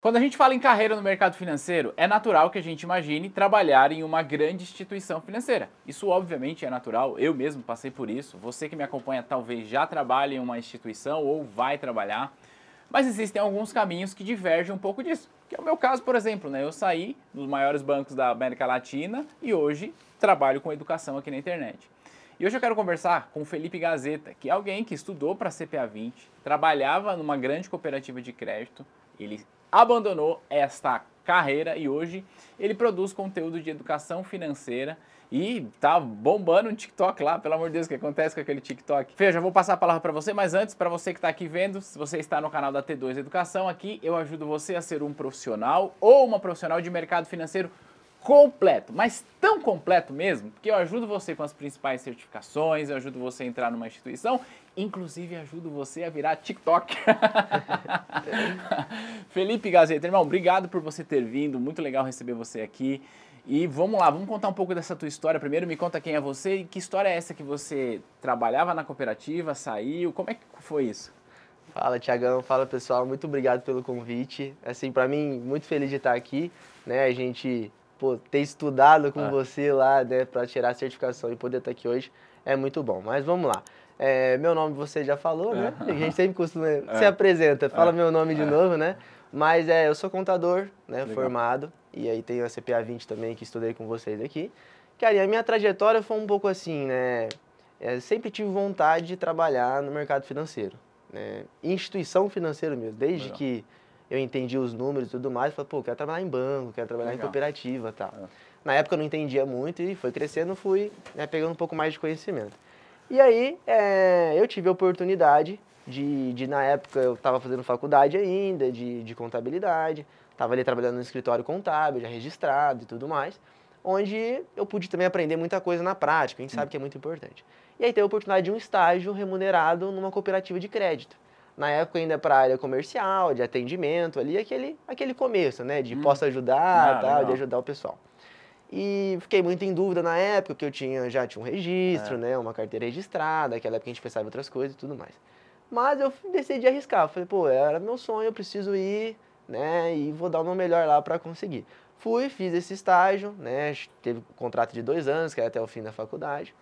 Quando a gente fala em carreira no mercado financeiro, é natural que a gente imagine trabalhar em uma grande instituição financeira. Isso obviamente é natural, eu mesmo passei por isso. Você que me acompanha talvez já trabalhe em uma instituição ou vai trabalhar. Mas existem alguns caminhos que divergem um pouco disso, que é o meu caso, por exemplo, né? Eu saí dos maiores bancos da América Latina e hoje trabalho com educação aqui na internet. E hoje eu quero conversar com Felipe Gazeta, que é alguém que estudou para a CPA 20, trabalhava numa grande cooperativa de crédito, ele abandonou esta carreira e hoje ele produz conteúdo de educação financeira e tá bombando um TikTok lá, pelo amor de Deus, o que acontece com aquele TikTok? Feio, já vou passar a palavra para você, mas antes, para você que está aqui vendo, se você está no canal da T2 Educação, aqui eu ajudo você a ser um profissional ou uma profissional de mercado financeiro completo, mas tão completo mesmo, porque eu ajudo você com as principais certificações, eu ajudo você a entrar numa instituição, inclusive ajudo você a virar TikTok. Felipe Gazeta, irmão, obrigado por você ter vindo, muito legal receber você aqui. E vamos lá, vamos contar um pouco dessa tua história. Primeiro, me conta quem é você e que história é essa que você trabalhava na cooperativa, saiu, como é que foi isso? Fala, Tiagão. Fala, pessoal. Muito obrigado pelo convite. Assim, para mim, muito feliz de estar aqui. Né? A gente pô, ter estudado com ah. você lá, né, para tirar a certificação e poder estar aqui hoje é muito bom. Mas vamos lá. É, meu nome você já falou, né? A gente sempre costuma. É. Se apresenta, fala é. meu nome de é. novo, né? Mas é, eu sou contador, né, Legal. formado, e aí tenho a CPA 20 também que estudei com vocês aqui. Cara, e a minha trajetória foi um pouco assim, né? sempre tive vontade de trabalhar no mercado financeiro, né? Instituição financeira mesmo, desde Legal. que eu entendi os números e tudo mais, falei, pô, quero trabalhar em banco, quero trabalhar Legal. em cooperativa tal. É. Na época eu não entendia muito e foi crescendo, fui né, pegando um pouco mais de conhecimento. E aí é, eu tive a oportunidade de, de na época, eu estava fazendo faculdade ainda, de, de contabilidade, estava ali trabalhando no escritório contábil, já registrado e tudo mais, onde eu pude também aprender muita coisa na prática, a gente hum. sabe que é muito importante. E aí teve a oportunidade de um estágio remunerado numa cooperativa de crédito na época ainda para a área comercial, de atendimento ali, aquele, aquele começo, né? De hum. posso ajudar, ah, tal, de ajudar o pessoal. E fiquei muito em dúvida na época, porque eu tinha, já tinha um registro, é. né? Uma carteira registrada, naquela época a gente pensava em outras coisas e tudo mais. Mas eu decidi arriscar, falei, pô, era meu sonho, eu preciso ir, né? E vou dar o meu melhor lá para conseguir. Fui, fiz esse estágio, né? Teve um contrato de dois anos, que era é até o fim da faculdade.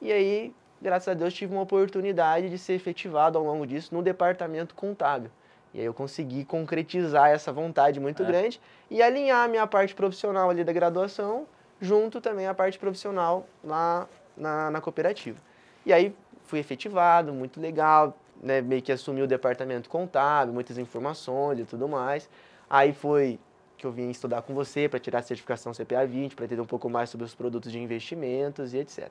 E aí graças a Deus, tive uma oportunidade de ser efetivado ao longo disso no departamento contábil. E aí eu consegui concretizar essa vontade muito é. grande e alinhar a minha parte profissional ali da graduação junto também a parte profissional lá na, na cooperativa. E aí fui efetivado, muito legal, né, meio que assumi o departamento contábil, muitas informações e tudo mais. Aí foi que eu vim estudar com você para tirar a certificação CPA 20, para entender um pouco mais sobre os produtos de investimentos e etc.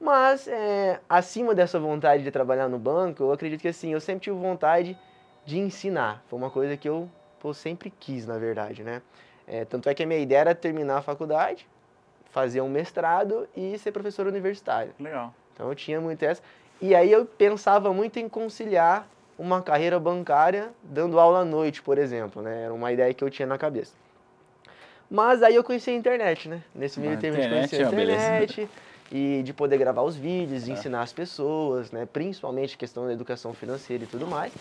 Mas, é, acima dessa vontade de trabalhar no banco, eu acredito que assim, eu sempre tive vontade de ensinar. Foi uma coisa que eu, sempre quis, na verdade, né? É, tanto é que a minha ideia era terminar a faculdade, fazer um mestrado e ser professor universitário. Legal. Então eu tinha muito essa. E aí eu pensava muito em conciliar uma carreira bancária dando aula à noite, por exemplo, né? Era uma ideia que eu tinha na cabeça. Mas aí eu conheci a internet, né? Nesse meio ah, tempo a gente a internet e de poder gravar os vídeos é. ensinar as pessoas, né? principalmente questão da educação financeira e tudo mais,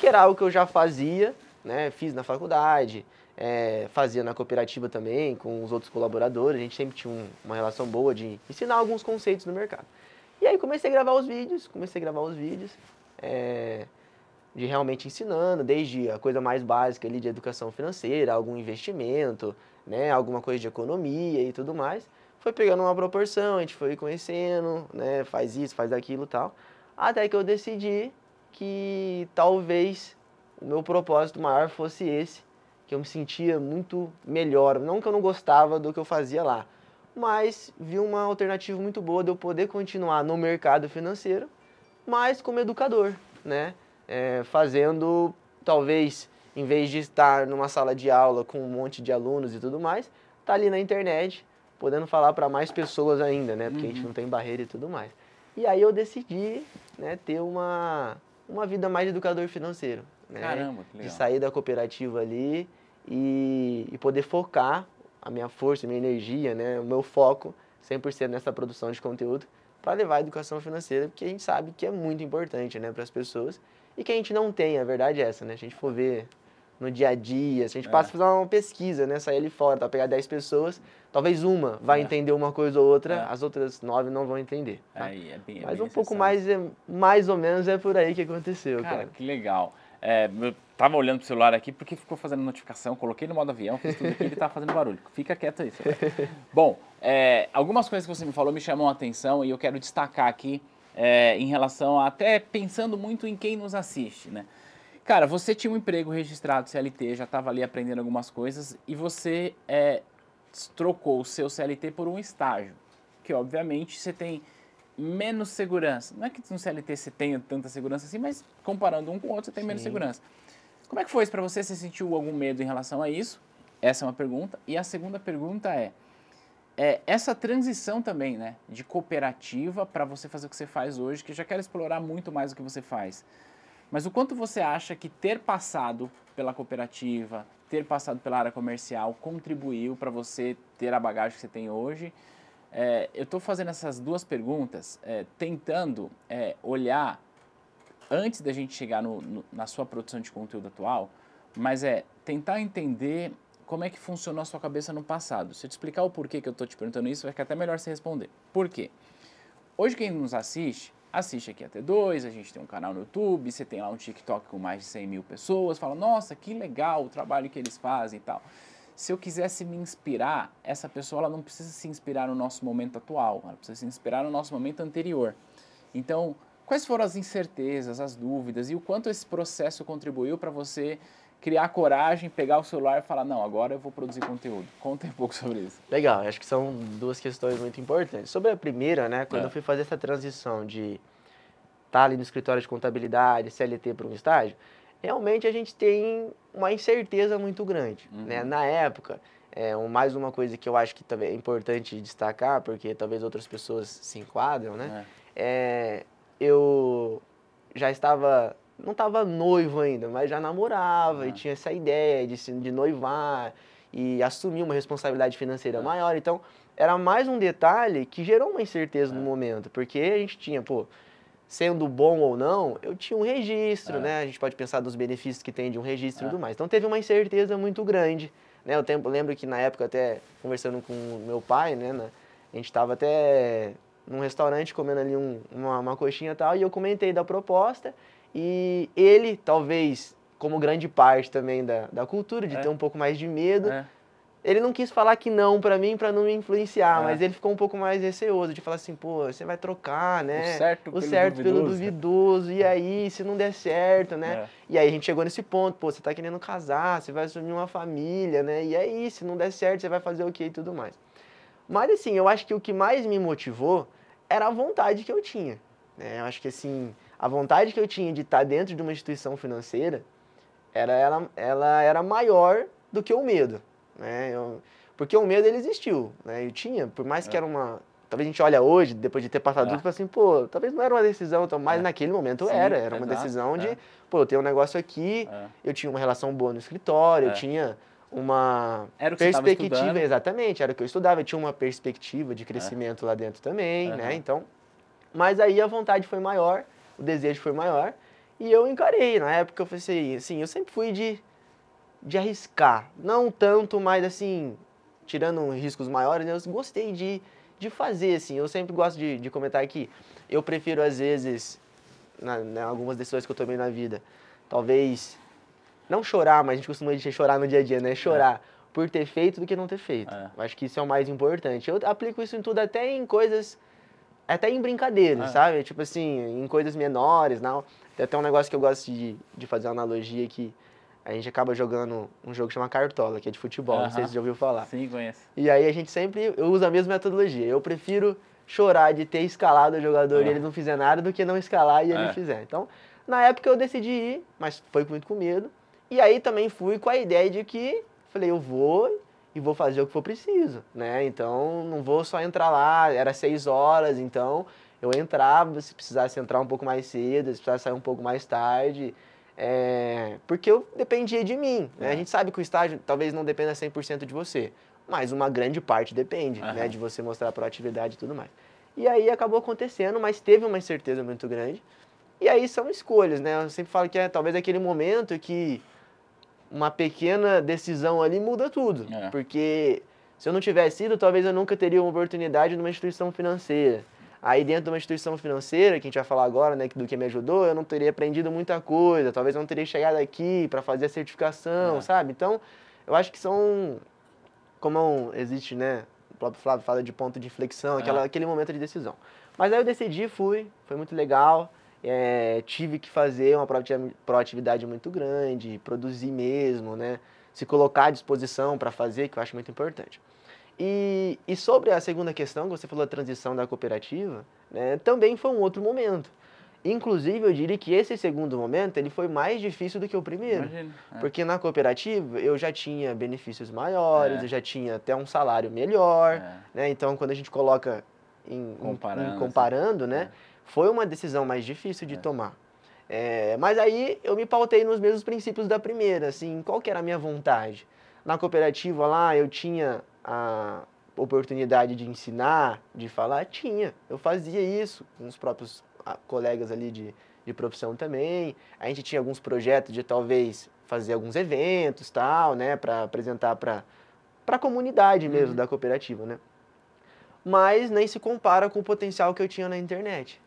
que era algo que eu já fazia, né? fiz na faculdade, é, fazia na cooperativa também, com os outros colaboradores, a gente sempre tinha um, uma relação boa de ensinar alguns conceitos no mercado. E aí comecei a gravar os vídeos, comecei a gravar os vídeos, é, de realmente ensinando, desde a coisa mais básica ali de educação financeira, algum investimento, né, alguma coisa de economia e tudo mais foi pegando uma proporção, a gente foi conhecendo, né? Faz isso, faz aquilo tal. Até que eu decidi que talvez o meu propósito maior fosse esse, que eu me sentia muito melhor. Não que eu não gostava do que eu fazia lá, mas vi uma alternativa muito boa de eu poder continuar no mercado financeiro, mas como educador, né? É, fazendo talvez em vez de estar numa sala de aula com um monte de alunos e tudo mais, tá ali na internet podendo falar para mais pessoas ainda, né? Porque uhum. a gente uhum. não tem barreira e tudo mais. E aí eu decidi, né, ter uma uma vida mais educador financeiro, né? Caramba, que legal. De sair da cooperativa ali e, e poder focar a minha força, a minha energia, né, o meu foco 100% nessa produção de conteúdo para levar a educação financeira, porque a gente sabe que é muito importante, né, para as pessoas e que a gente não tem, a verdade é essa, né? Se a gente for ver no dia a dia. Se a gente é. passa a fazer uma pesquisa, né? Sair ali fora, tá? pegar 10 pessoas, talvez uma vai é. entender uma coisa ou outra, é. as outras nove não vão entender. Tá? Aí, é bem, Mas bem um pouco mais, mais ou menos é por aí que aconteceu. Cara, cara. que legal. É, eu tava olhando pro celular aqui porque ficou fazendo notificação, coloquei no modo avião, fiz tudo aqui, ele tava fazendo barulho. Fica quieto aí. Bom, é, algumas coisas que você me falou me chamam a atenção e eu quero destacar aqui é, em relação a até pensando muito em quem nos assiste, né? Cara, você tinha um emprego registrado CLT, já estava ali aprendendo algumas coisas e você é, trocou o seu CLT por um estágio, que obviamente você tem menos segurança. Não é que no CLT você tenha tanta segurança assim, mas comparando um com o outro você tem Sim. menos segurança. Como é que foi isso para você? Você sentiu algum medo em relação a isso? Essa é uma pergunta. E a segunda pergunta é, é essa transição também, né, de cooperativa para você fazer o que você faz hoje, que eu já quero explorar muito mais o que você faz. Mas o quanto você acha que ter passado pela cooperativa, ter passado pela área comercial, contribuiu para você ter a bagagem que você tem hoje? É, eu estou fazendo essas duas perguntas é, tentando é, olhar antes da gente chegar no, no, na sua produção de conteúdo atual, mas é tentar entender como é que funcionou a sua cabeça no passado. Se eu te explicar o porquê que eu estou te perguntando isso, vai ficar até melhor você responder. Por quê? Hoje quem nos assiste assiste aqui a T2, a gente tem um canal no YouTube, você tem lá um TikTok com mais de 100 mil pessoas, fala, nossa, que legal o trabalho que eles fazem e tal. Se eu quisesse me inspirar, essa pessoa ela não precisa se inspirar no nosso momento atual, ela precisa se inspirar no nosso momento anterior. Então, quais foram as incertezas, as dúvidas e o quanto esse processo contribuiu para você criar coragem, pegar o celular e falar, não, agora eu vou produzir conteúdo. Conta um pouco sobre isso. Legal, acho que são duas questões muito importantes. Sobre a primeira, né, quando é. eu fui fazer essa transição de estar tá ali no escritório de contabilidade, CLT para um estágio, realmente a gente tem uma incerteza muito grande, uhum. né? Na época, é, um, mais uma coisa que eu acho que também é importante destacar, porque talvez outras pessoas se enquadram, né? É. É, eu já estava não estava noivo ainda, mas já namorava ah. e é. tinha essa ideia de, de noivar e assumir uma responsabilidade financeira ah. maior. Então, era mais um detalhe que gerou uma incerteza ah. no momento, porque a gente tinha, pô, sendo bom ou não, eu tinha um registro, né? A gente pode pensar dos benefícios que tem de um registro e tudo mais. Então, teve uma incerteza muito grande. Né? Eu tempo, lembro que na época, até conversando com meu pai, né? a gente estava até num restaurante comendo ali um, uma, uma coxinha e tal, e eu comentei da proposta. E ele, talvez, como grande parte também da, da cultura, de é. ter um pouco mais de medo, é. ele não quis falar que não para mim, para não me influenciar, é. mas ele ficou um pouco mais receoso de falar assim, pô, você vai trocar, né? O certo, o pelo, certo duvidoso, pelo duvidoso, e é. aí, se não der certo, né? É. E aí a gente chegou nesse ponto, pô, você tá querendo casar, você vai assumir uma família, né? E aí, se não der certo, você vai fazer o okay quê e tudo mais. Mas assim, eu acho que o que mais me motivou era a vontade que eu tinha. Né? Eu acho que assim, a vontade que eu tinha de estar dentro de uma instituição financeira era ela, ela era maior do que o medo, né? Eu, porque o medo ele existiu, né? Eu tinha, por mais que é. era uma talvez a gente olha hoje depois de ter passado é. tudo e fala assim, pô, talvez não era uma decisão, então, mas é. naquele momento Sim, era, era uma decisão de, é. pô, eu tenho um negócio aqui, é. eu tinha uma relação boa no escritório, eu tinha uma era o que perspectiva, exatamente, era o que eu estudava, eu tinha uma perspectiva de crescimento lá dentro também, né? Então, mas aí a vontade foi maior o desejo foi maior. E eu encarei. Na época eu pensei assim, assim, eu sempre fui de, de arriscar. Não tanto, mas assim, tirando riscos maiores, eu gostei de, de fazer, assim. Eu sempre gosto de, de comentar que eu prefiro, às vezes, na, né, algumas decisões que eu tomei na vida, talvez não chorar, mas a gente costuma dizer chorar no dia a dia, né? Chorar é. por ter feito do que não ter feito. É. Acho que isso é o mais importante. Eu aplico isso em tudo, até em coisas até em brincadeiras, é. sabe? Tipo assim, em coisas menores, não. Tem até um negócio que eu gosto de, de fazer uma analogia que a gente acaba jogando um jogo que chama Cartola, que é de futebol, não sei se você já ouviu falar. Sim, conheço. E aí a gente sempre, eu uso a mesma metodologia, eu prefiro chorar de ter escalado o jogador e é. ele não fizer nada do que não escalar e ele ele é. fizer. Então, na época eu decidi ir, mas foi muito com medo. E aí também fui com a ideia de que, falei, eu vou e vou fazer o que for preciso, né? Então não vou só entrar lá, era seis horas, então eu entrava se precisasse entrar um pouco mais cedo, se precisasse sair um pouco mais tarde, é... porque eu dependia de mim, né? É. A gente sabe que o estágio talvez não dependa 100% de você, mas uma grande parte depende, uhum. né? De você mostrar proatividade e tudo mais. E aí acabou acontecendo, mas teve uma incerteza muito grande. E aí são escolhas, né? Eu sempre falo que é talvez aquele momento que uma pequena decisão ali muda tudo. É. Porque se eu não tivesse ido, talvez eu nunca teria uma oportunidade numa instituição financeira. Aí dentro de uma instituição financeira, que a gente vai falar agora, né, do que me ajudou, eu não teria aprendido muita coisa, talvez eu não teria chegado aqui para fazer a certificação, é. sabe? Então, eu acho que são como é existe, né, o próprio Flávio fala de ponto de inflexão, aquela, é. aquele momento de decisão. Mas aí eu decidi, fui, foi muito legal é, tive que fazer uma proatividade muito grande, produzir mesmo, né? Se colocar à disposição para fazer, que eu acho muito importante. E, e, sobre a segunda questão, que você falou a transição da cooperativa, né, também foi um outro momento. Inclusive, eu diria que esse segundo momento ele foi mais difícil do que o primeiro. Imagina, é. Porque na cooperativa eu já tinha benefícios maiores, é. eu já tinha até um salário melhor. É. Né, então, quando a gente coloca em comparando, em comparando assim. né? É. Foi uma decisão mais difícil de é. tomar. É, mas aí eu me pautei nos mesmos princípios da primeira, assim, qual que era a minha vontade? Na cooperativa lá eu tinha a oportunidade de ensinar, de falar, tinha. Eu fazia isso com os próprios ah, colegas ali de, de profissão também. A gente tinha alguns projetos de talvez fazer alguns eventos, tal, né, para apresentar para para a comunidade mesmo uhum. da cooperativa, né? Mas nem se compara com o potencial que eu tinha na internet.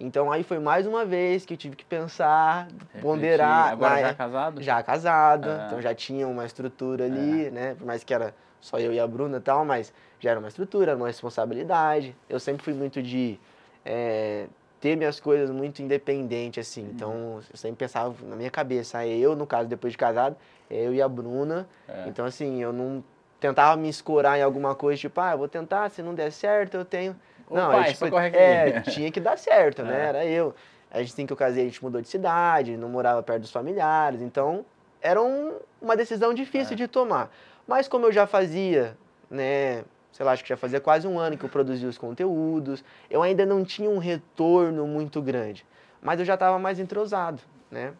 Então aí foi mais uma vez que eu tive que pensar, Refletir. ponderar. Agora na, né? já casado? Já casado, ah. então já tinha uma estrutura ali, é. né? Por mais que era só eu e a Bruna e tal, mas já era uma estrutura, era uma responsabilidade. Eu sempre fui muito de é, ter minhas coisas muito independente, assim. Uhum. Então eu sempre pensava na minha cabeça, ah, eu, no caso, depois de casado, eu e a Bruna. É. Então assim, eu não tentava me escorar em alguma coisa, tipo, ah, eu vou tentar, se não der certo, eu tenho. Não, pai, tipo, é, tinha que dar certo, né? É. Era eu. A gente tem que eu casei, a gente mudou de cidade, não morava perto dos familiares, então era um, uma decisão difícil é. de tomar. Mas como eu já fazia, né, sei lá, acho que já fazia quase um ano que eu produzia os conteúdos, eu ainda não tinha um retorno muito grande, mas eu já estava mais entrosado, né?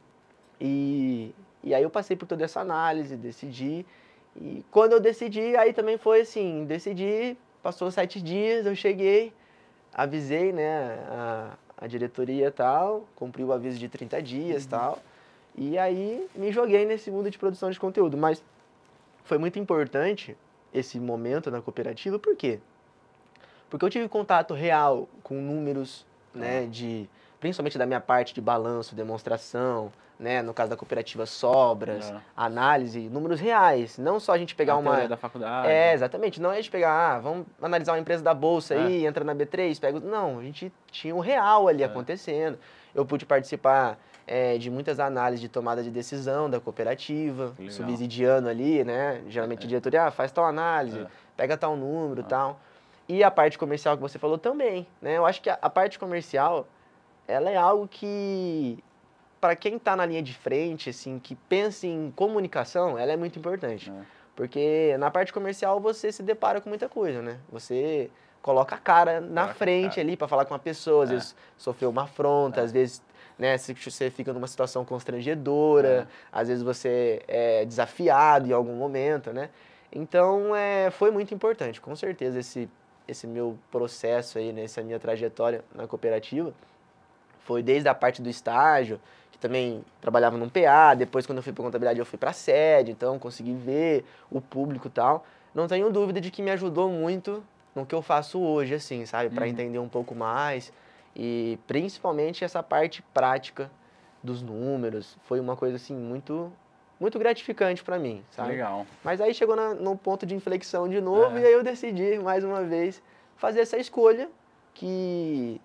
E, e aí eu passei por toda essa análise, decidi, e quando eu decidi, aí também foi assim, decidi, Passou sete dias, eu cheguei, avisei, né, a, a diretoria e tal, cumpri o aviso de 30 dias e uhum. tal. E aí me joguei nesse mundo de produção de conteúdo. Mas foi muito importante esse momento na cooperativa, por quê? Porque eu tive contato real com números, né, tá. de principalmente da minha parte de balanço, demonstração, né, no caso da cooperativa sobras, análise, números reais, não só a gente pegar a uma da faculdade. É, exatamente, não é a gente pegar, ah, vamos analisar uma empresa da bolsa é. aí, entra na B3, pega, não, a gente tinha o real ali é. acontecendo. Eu pude participar é, de muitas análises de tomada de decisão da cooperativa, Legal. subsidiando ali, né? Geralmente é. a diretoria ah, faz tal análise, é. pega tal número, ah. tal. E a parte comercial que você falou também, né? Eu acho que a, a parte comercial ela é algo que para quem está na linha de frente, assim, que pensa em comunicação, ela é muito importante. É. Porque na parte comercial você se depara com muita coisa, né? Você coloca a cara na coloca frente cara. ali para falar com uma pessoa, às é. vezes sofreu uma afronta, é. às vezes né, você fica numa situação constrangedora, é. às vezes você é desafiado em algum momento, né? Então, é, foi muito importante, com certeza, esse, esse meu processo aí, né, essa minha trajetória na cooperativa. Foi desde a parte do estágio, que também trabalhava num PA, depois quando eu fui para contabilidade eu fui para sede, então consegui ver o público e tal. Não tenho dúvida de que me ajudou muito no que eu faço hoje assim, sabe, para uhum. entender um pouco mais e principalmente essa parte prática dos números, foi uma coisa assim muito muito gratificante para mim, sabe? Legal. Mas aí chegou na, no ponto de inflexão de novo é. e aí eu decidi mais uma vez fazer essa escolha que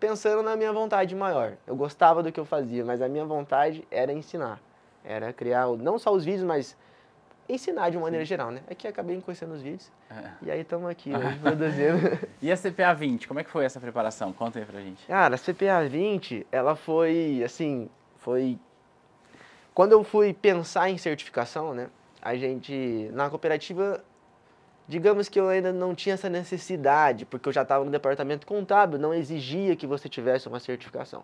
pensando na minha vontade maior. Eu gostava do que eu fazia, mas a minha vontade era ensinar. Era criar não só os vídeos, mas ensinar de uma maneira Sim. geral, né? É que acabei conhecendo os vídeos. É. E aí estamos aqui hoje produzindo. e a CPA 20, como é que foi essa preparação? Conta aí pra gente. Cara, a CPA 20, ela foi assim, foi quando eu fui pensar em certificação, né? A gente na cooperativa Digamos que eu ainda não tinha essa necessidade, porque eu já estava no departamento contábil, não exigia que você tivesse uma certificação.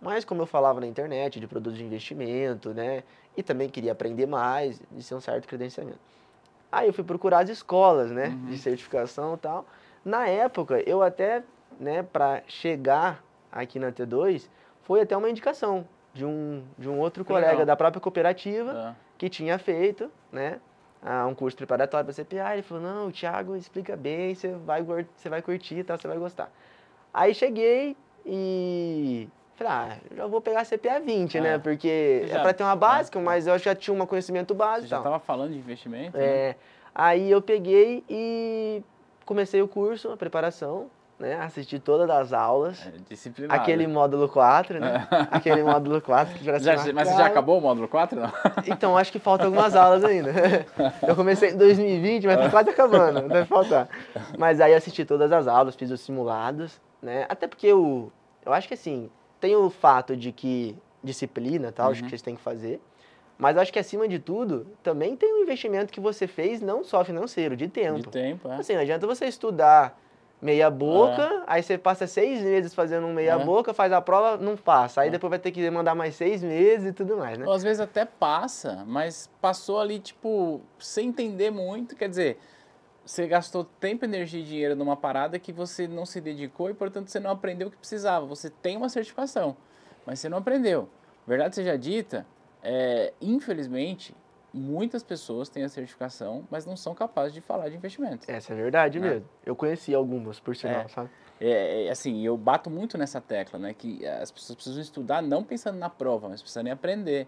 Mas como eu falava na internet de produtos de investimento, né, e também queria aprender mais, de ser um certo credenciamento. Aí eu fui procurar as escolas, né, uhum. de certificação e tal. Na época, eu até, né, para chegar aqui na T2, foi até uma indicação de um, de um outro colega Legal. da própria cooperativa é. que tinha feito, né? ah, um curso preparatório para CPA. Ele falou, não, o Thiago explica bem, você vai, você vai curtir e tá, tal, você vai gostar. Aí cheguei e falei, ah, já vou pegar CPA 20, é. né? Porque é já, é para ter uma tá básica, é, mas eu já tinha um conhecimento básico. Você já estava falando de investimento? É. Né? Aí eu peguei e comecei o curso, a preparação né? Assisti todas as aulas. É, Aquele módulo 4, né? Aquele módulo 4 que parece já, Mas você já acabou o módulo 4, não? Então, acho que faltam algumas aulas ainda. Eu comecei em 2020, mas tá quase acabando, deve faltar. Mas aí assisti todas as aulas, fiz os simulados, né? Até porque eu, eu acho que assim, tem o fato de que disciplina, tal, uhum. que vocês têm que fazer. Mas acho que acima de tudo, também tem um investimento que você fez, não só financeiro, de tempo. De tempo, é. Assim, não adianta você estudar meia boca, é. aí você passa seis meses fazendo um meia é. boca, faz a prova, não passa. Aí é. depois vai ter que mandar mais seis meses e tudo mais, né? Às vezes até passa, mas passou ali, tipo, sem entender muito, quer dizer, você gastou tempo, energia e dinheiro numa parada que você não se dedicou e, portanto, você não aprendeu o que precisava. Você tem uma certificação, mas você não aprendeu. Verdade seja dita, é, infelizmente, muitas pessoas têm a certificação, mas não são capazes de falar de investimentos. Essa é verdade né? mesmo. Eu conheci algumas, por sinal, é, sabe? É, é, assim, eu bato muito nessa tecla, né? Que as pessoas precisam estudar não pensando na prova, mas precisando aprender.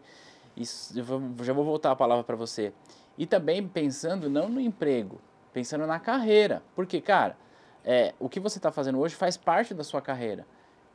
Isso, eu vou, já vou voltar a palavra para você. E também pensando não no emprego, pensando na carreira. Porque, cara, é, o que você está fazendo hoje faz parte da sua carreira.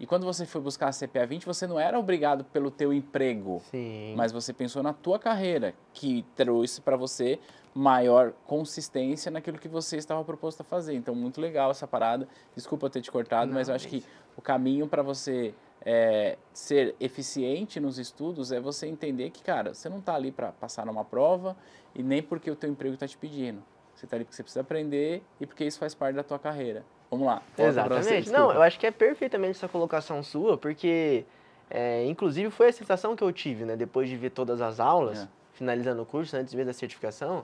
E quando você foi buscar a CPA 20, você não era obrigado pelo teu emprego, Sim. mas você pensou na tua carreira, que trouxe para você maior consistência naquilo que você estava proposto a fazer. Então, muito legal essa parada. Desculpa eu ter te cortado, não, mas eu acho que o caminho para você é, ser eficiente nos estudos é você entender que, cara, você não está ali para passar numa prova e nem porque o teu emprego está te pedindo. Você está ali porque você precisa aprender e porque isso faz parte da tua carreira. Vamos lá. Exatamente. Não, eu acho que é perfeitamente essa colocação sua, porque é, inclusive foi a sensação que eu tive, né? Depois de ver todas as aulas, é. finalizando o curso, né, antes mesmo da certificação,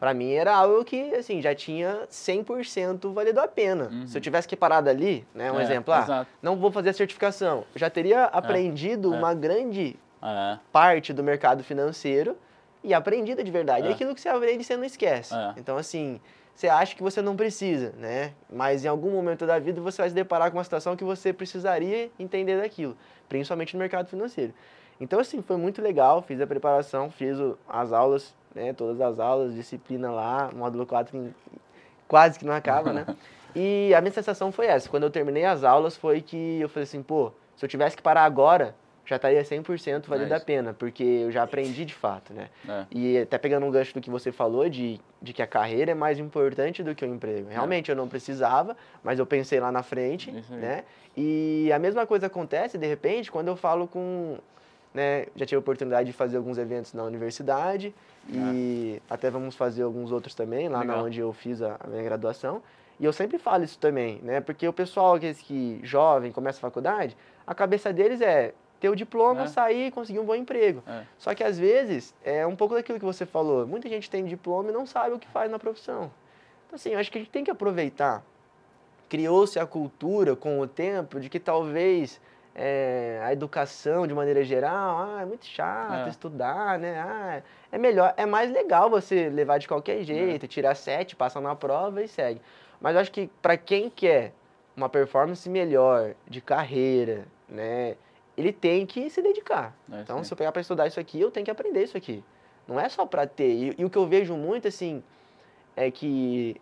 para mim era algo que, assim, já tinha 100% valido a pena. Uhum. Se eu tivesse que parar dali, né? Um é, exemplo, ah, não vou fazer a certificação. Eu já teria é, aprendido é. uma grande é. parte do mercado financeiro e aprendido de verdade. É. aquilo que você aprende e você não esquece. Então, assim, você acha que você não precisa, né? Mas em algum momento da vida você vai se deparar com uma situação que você precisaria entender daquilo, principalmente no mercado financeiro. Então, assim, foi muito legal, fiz a preparação, fiz as aulas, né, todas as aulas, disciplina lá, módulo 4 quase que não acaba, né? E a minha sensação foi essa, quando eu terminei as aulas foi que eu falei assim, pô, se eu tivesse que parar agora, já estaria 100% valendo é a pena, porque eu já aprendi de fato, né? É. E até pegando um gancho do que você falou, de, de que a carreira é mais importante do que o emprego. É. Realmente, é. eu não precisava, mas eu pensei lá na frente, é né? E a mesma coisa acontece, de repente, quando eu falo com... Né, já tive a oportunidade de fazer alguns eventos na universidade e ah. até vamos fazer alguns outros também, lá na onde eu fiz a, a minha graduação. E eu sempre falo isso também, né? Porque o pessoal que, que jovem começa a faculdade, a cabeça deles é ter o diploma, é. sair conseguir um bom emprego. É. Só que às vezes é um pouco daquilo que você falou. Muita gente tem diploma e não sabe o que faz na profissão. Então, assim, eu acho que a gente tem que aproveitar. Criou-se a cultura com o tempo de que talvez é, a educação de maneira geral, ah, é muito chato é. estudar, né? Ah, é melhor, é mais legal você levar de qualquer é. jeito, é. tirar sete, passar na prova e segue. Mas eu acho que para quem quer uma performance melhor de carreira, né? ele tem que se dedicar. É, então, sim. se eu pegar para estudar isso aqui, eu tenho que aprender isso aqui. Não é só para ter. E, e, o que eu vejo muito, assim, é que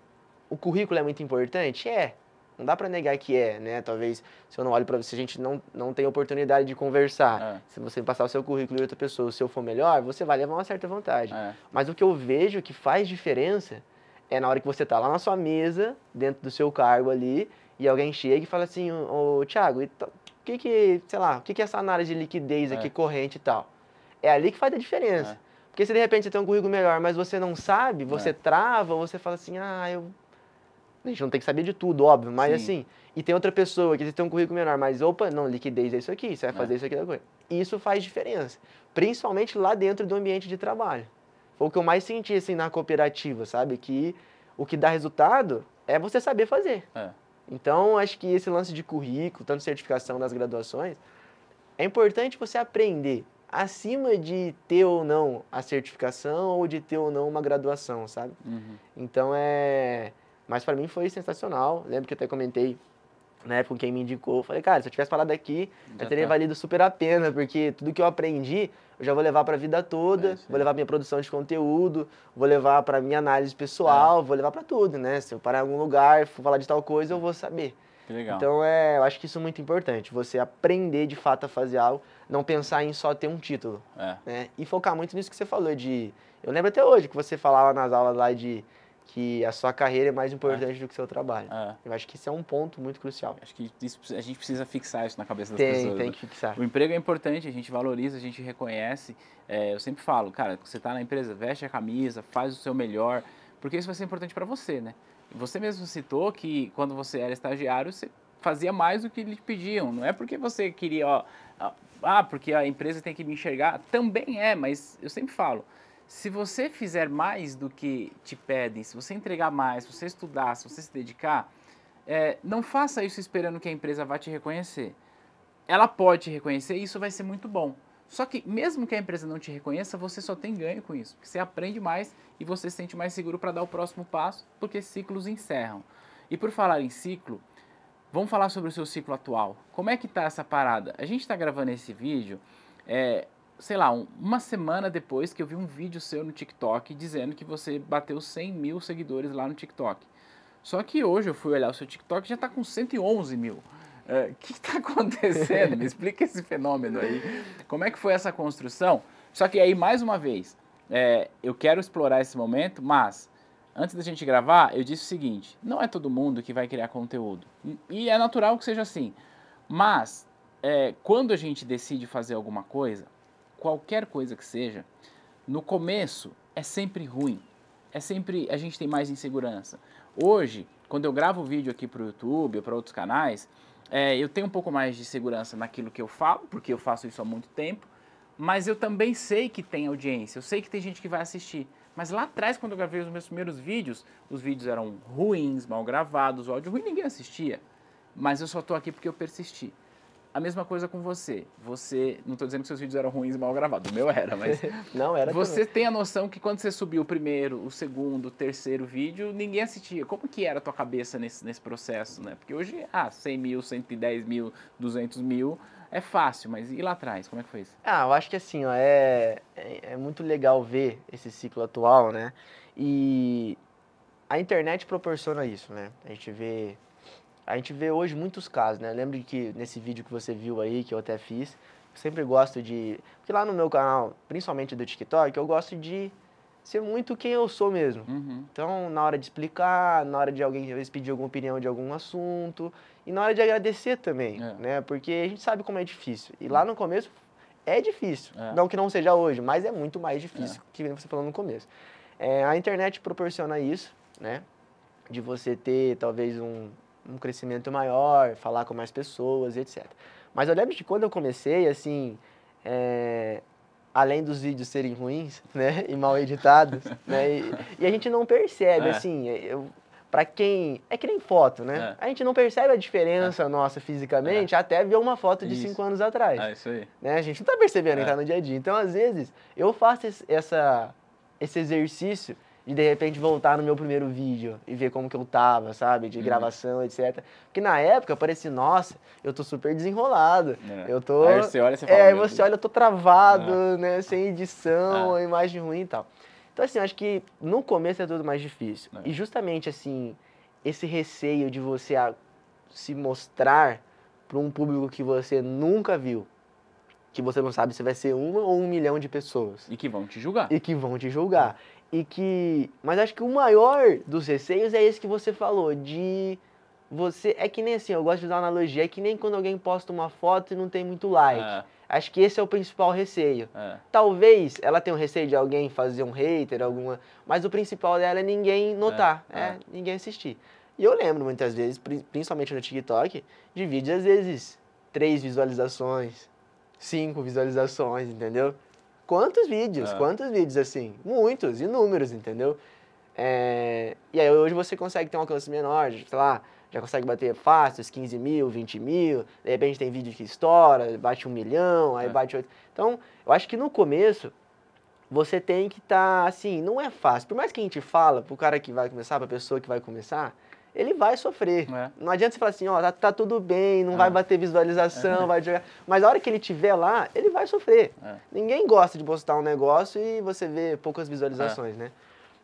o currículo é muito importante? É. Não dá para negar que é, né? Talvez se eu não olho para você, a gente não, não tem oportunidade de conversar. É. Se você passar o seu currículo em outra pessoa, se eu for melhor, você vai levar uma certa vantagem. É. Mas o que eu vejo que faz diferença é na hora que você tá lá na sua mesa, dentro do seu cargo ali, e alguém chega e fala assim, ô, ô Thiago, que, que sei lá, o que, que é essa análise de liquidez aqui, é. corrente e tal. É ali que faz a diferença. É. Porque se de repente você tem um currículo melhor, mas você não sabe, você é. trava, você fala assim, ah, eu. A gente não tem que saber de tudo, óbvio, mas Sim. assim. E tem outra pessoa que tem um currículo melhor, mas opa, não, liquidez é isso aqui, você vai é. fazer isso aqui da coisa. Isso faz diferença. Principalmente lá dentro do ambiente de trabalho. Foi o que eu mais senti, assim, na cooperativa, sabe? Que o que dá resultado é você saber fazer. É. Então, acho que esse lance de currículo, tanto certificação das graduações, é importante você aprender acima de ter ou não a certificação ou de ter ou não uma graduação, sabe? Uhum. Então é. Mas para mim foi sensacional. Lembro que até comentei né, com quem me indicou, falei, cara, se eu tivesse parado aqui, já eu teria tá. valido super a pena, porque tudo que eu aprendi, eu já vou levar para a vida toda, é, vou levar pra minha produção de conteúdo, vou levar para minha análise pessoal, é. vou levar para tudo, né? Se eu parar em algum lugar, for falar de tal coisa, eu vou saber. Que legal. Então, é, eu acho que isso é muito importante, você aprender de fato a fazer algo, não pensar em só ter um título, é. né? E focar muito nisso que você falou de... Eu lembro até hoje que você falava nas aulas lá de que a sua carreira é mais importante é. do que o seu trabalho. É. Eu acho que isso é um ponto muito crucial. Acho que isso, a gente precisa fixar isso na cabeça das tem, pessoas. Tem, tem né? que fixar. O emprego é importante, a gente valoriza, a gente reconhece. É, eu sempre falo, cara, você está na empresa, veste a camisa, faz o seu melhor, porque isso vai ser importante para você, né? Você mesmo citou que quando você era estagiário, você fazia mais do que lhe pediam. Não é porque você queria, ó, ah, porque a empresa tem que me enxergar. Também é, mas eu sempre falo, se você fizer mais do que te pedem, se você entregar mais, se você estudar, se você se dedicar, é, não faça isso esperando que a empresa vá te reconhecer. Ela pode te reconhecer e isso vai ser muito bom. Só que mesmo que a empresa não te reconheça, você só tem ganho com isso, porque você aprende mais e você se sente mais seguro para dar o próximo passo, porque ciclos encerram. E por falar em ciclo, vamos falar sobre o seu ciclo atual. Como é que está essa parada? A gente está gravando esse vídeo é, sei lá, um, uma semana depois que eu vi um vídeo seu no TikTok dizendo que você bateu 100 mil seguidores lá no TikTok. Só que hoje eu fui olhar o seu TikTok tá e já está com 111 mil. O é, uh, que está acontecendo? Me explica esse fenômeno aí. Como é que foi essa construção? Só que aí, mais uma vez, é, eu quero explorar esse momento, mas antes da gente gravar, eu disse o seguinte: não é todo mundo que vai criar conteúdo. E é natural que seja assim. Mas, é, quando a gente decide fazer alguma coisa, qualquer coisa que seja, no começo é sempre ruim. É sempre a gente tem mais insegurança. Hoje, quando eu gravo vídeo aqui para o YouTube ou para outros canais, é, eu tenho um pouco mais de segurança naquilo que eu falo, porque eu faço isso há muito tempo, mas eu também sei que tem audiência, eu sei que tem gente que vai assistir. Mas lá atrás, quando eu gravei os meus primeiros vídeos, os vídeos eram ruins, mal gravados, o áudio ruim, ninguém assistia. Mas eu só estou aqui porque eu persisti. A mesma coisa com você. Você, não estou dizendo que seus vídeos eram ruins e mal gravados, o meu era, mas. não, era. Você também. tem a noção que quando você subiu o primeiro, o segundo, o terceiro vídeo, ninguém assistia. Como que era a tua cabeça nesse, nesse processo, né? Porque hoje, ah, 100 mil, 110 mil, 200 mil é fácil, mas e lá atrás? Como é que foi isso? Ah, eu acho que assim, ó, é, é, é muito legal ver esse ciclo atual, né? E a internet proporciona isso, né? A gente vê a gente vê hoje muitos casos, né? Eu lembro que nesse vídeo que você viu aí, que eu até fiz, eu sempre gosto de. Porque lá no meu canal, principalmente do TikTok, eu gosto de ser muito quem eu sou mesmo. Uhum. Então, na hora de explicar, na hora de alguém às pedir alguma opinião de algum assunto, e na hora de agradecer também, é. né? Porque a gente sabe como é difícil. E lá no começo é difícil. É. Não que não seja hoje, mas é muito mais difícil é. que você falou no começo. É, a internet proporciona isso, né? De você ter talvez um, um crescimento maior, falar com mais pessoas e etc. Mas eu lembro de quando eu comecei, assim, é, além dos vídeos serem ruins, né, e mal editados, né, e, e, a gente não percebe, é. assim, eu, para quem. É que nem foto, né? É. A gente não percebe a diferença é. nossa fisicamente é. até ver uma foto de isso. cinco anos atrás. É isso aí. Né? A gente não tá percebendo é. no dia a dia. Então, às vezes, eu faço esse, essa, esse exercício de de repente voltar no meu primeiro vídeo e ver como que eu tava, sabe? De uhum. gravação, etc. Porque na época eu parecia, nossa, eu tô super desenrolado. É. Eu tô. Aí você olha e você fala. É, aí você olha, eu tô travado, ah. né? Sem edição, ah. imagem ruim e tal. Então, assim, acho que no começo é tudo mais difícil. É. E justamente, assim, esse receio de você se mostrar para um público que você nunca viu, que você não sabe se vai ser uma ou um milhão de pessoas. E que vão te julgar. E que vão te julgar. É. E que. Mas acho que o maior dos receios é esse que você falou, de você. É que nem assim, eu gosto de usar analogia, é que nem quando alguém posta uma foto e não tem muito like. É. Acho que esse é o principal receio. É. Talvez ela tenha um receio de alguém fazer um hater, alguma. Mas o principal dela é ninguém é, notar, é. é ninguém assistir. E eu lembro muitas vezes, principalmente no TikTok, de vídeos às vezes três visualizações, cinco visualizações, entendeu? Quantos vídeos, é. quantos vídeos assim? Muitos, inúmeros, entendeu? É... E aí hoje você consegue ter um alcance menor, sei lá, já consegue bater fácil, 15 mil, 20 mil, de repente tem vídeo que estoura, bate um milhão, aí é. bate oito. Então, eu acho que no começo você tem que estar tá, assim, não é fácil. Por mais que a gente fala pro cara que vai começar, pra pessoa que vai começar, ele vai sofrer. É. Não adianta você falar assim, ó, tá, tá, tudo bem, não é. vai bater visualização, é. vai jogar. Mas a hora que ele tiver lá, ele vai sofrer. É. Ninguém gosta de postar um negócio e você vê poucas visualizações, é. né?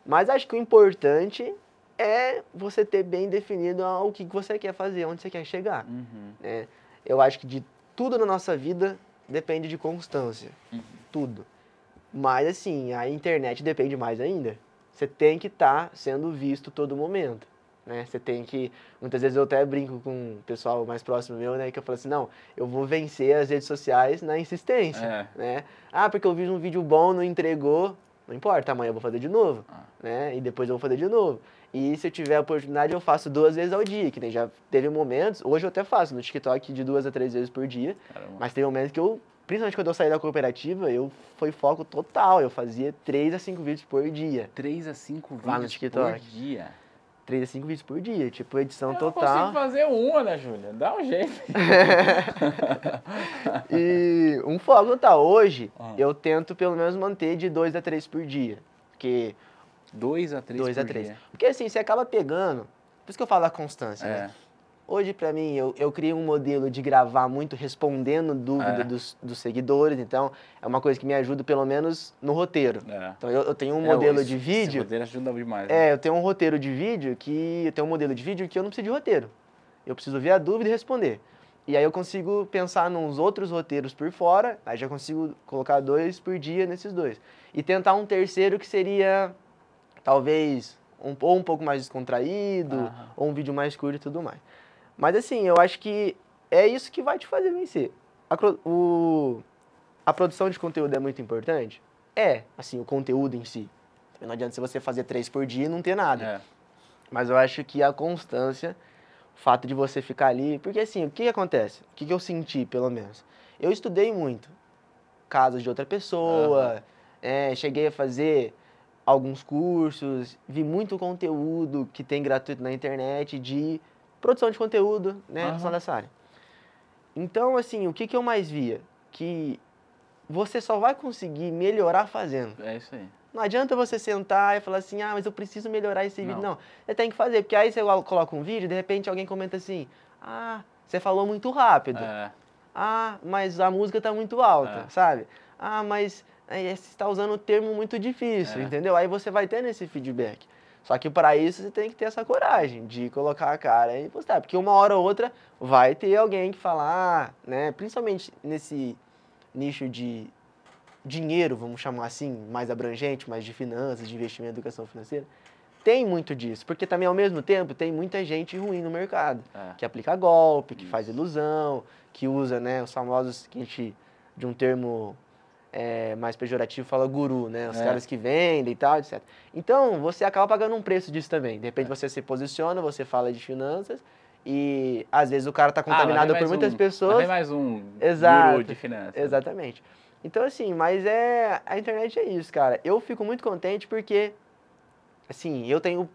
Mas acho que o importante é você ter bem definido o que você quer fazer, onde você quer chegar. Uhum. Né? Eu acho que de tudo na nossa vida depende de constância. Uhum. Tudo. Mas assim, a internet depende mais ainda. Você tem que estar tá sendo visto todo momento né? Você tem que. Muitas vezes eu até brinco com o pessoal mais próximo meu, né? Que eu falo assim: não, eu vou vencer as redes sociais na insistência, é. né? Ah, porque eu vi um vídeo bom, não entregou. Não importa, amanhã eu vou fazer de novo, ah. né? E depois eu vou fazer de novo. E se eu tiver a oportunidade, eu faço duas vezes ao dia, que nem já teve momentos, hoje eu até faço no TikTok de duas a três vezes por dia, Caramba. mas teve momentos que eu, principalmente quando eu saí da cooperativa, eu foi foco total, eu fazia três a cinco vídeos por dia. Três a cinco vídeos Lá no TikTok. por dia? 3 a 5 vídeos por dia, tipo, edição eu total. Eu consigo fazer uma, né, Júlia? Dá um jeito. e um foco tá Hoje, uhum. eu tento pelo menos manter de 2 a 3 por dia. Porque... 2 a 3 2 a 3. Porque assim, você acaba pegando... Por isso que eu falo da constância, né? é. né? Hoje, para mim, eu, eu criei um modelo de gravar muito respondendo dúvida é. dos, dos, seguidores, então é uma coisa que me ajuda pelo menos no roteiro. É. Então eu, eu, tenho um é, modelo isso, de vídeo. Esse roteiro ajuda demais. É, né? É, eu tenho um roteiro de vídeo que. Eu tenho um modelo de vídeo que eu não preciso de roteiro. Eu preciso ver a dúvida e responder. E aí eu consigo pensar nos outros roteiros por fora, aí já consigo colocar dois por dia nesses dois. E tentar um terceiro que seria talvez um, ou um pouco mais descontraído, ou um vídeo mais curto e tudo mais. Mas assim, eu acho que é isso que vai te fazer vencer. A, o, a produção de conteúdo é muito importante? É, assim, o conteúdo em si. Não adianta você fazer três por dia e não ter nada. É. Mas eu acho que a constância, o fato de você ficar ali. Porque assim, o que, que acontece? O que, que eu senti, pelo menos? Eu estudei muito. Casos de outra pessoa, uhum. é, cheguei a fazer alguns cursos, vi muito conteúdo que tem gratuito na internet de produção de conteúdo, né, uhum. só dessa área. Então, assim, o que, que eu mais via? Que você só vai conseguir melhorar fazendo. É isso aí. Não adianta você sentar e falar assim, ah, mas eu preciso melhorar esse vídeo. Não, você tem que fazer, porque aí você coloca um vídeo de repente alguém comenta assim, ah, você falou muito rápido. É. Ah, mas a música está muito alta, é. sabe? Ah, mas eh, você está usando um termo muito difícil, é. entendeu? Aí você vai tendo esse feedback. Só que para isso você tem que ter essa coragem de colocar a cara e postar, porque uma hora ou outra vai ter alguém que falar, ah, né? Principalmente nesse nicho de dinheiro, vamos chamar assim, mais abrangente, mais de finanças, de investimento educação financeira. Tem muito disso, porque também ao mesmo tempo tem muita gente ruim no mercado, é. que aplica golpe, que isso. faz ilusão, que usa, né, os famosos que a gente de um termo é, mais pejorativo fala guru, né? Os é. caras que vendem e tal, etc. Então, você acaba pagando um preço disso também. De repente, é. você se posiciona, você fala de finanças e, às vezes, o cara está ah, contaminado ah, por muitas um, pessoas. Tem mais um Exato, guru de finanças. Exatamente. Então, assim, mas é... A internet é isso, cara. Eu fico muito contente porque, assim, eu tenho...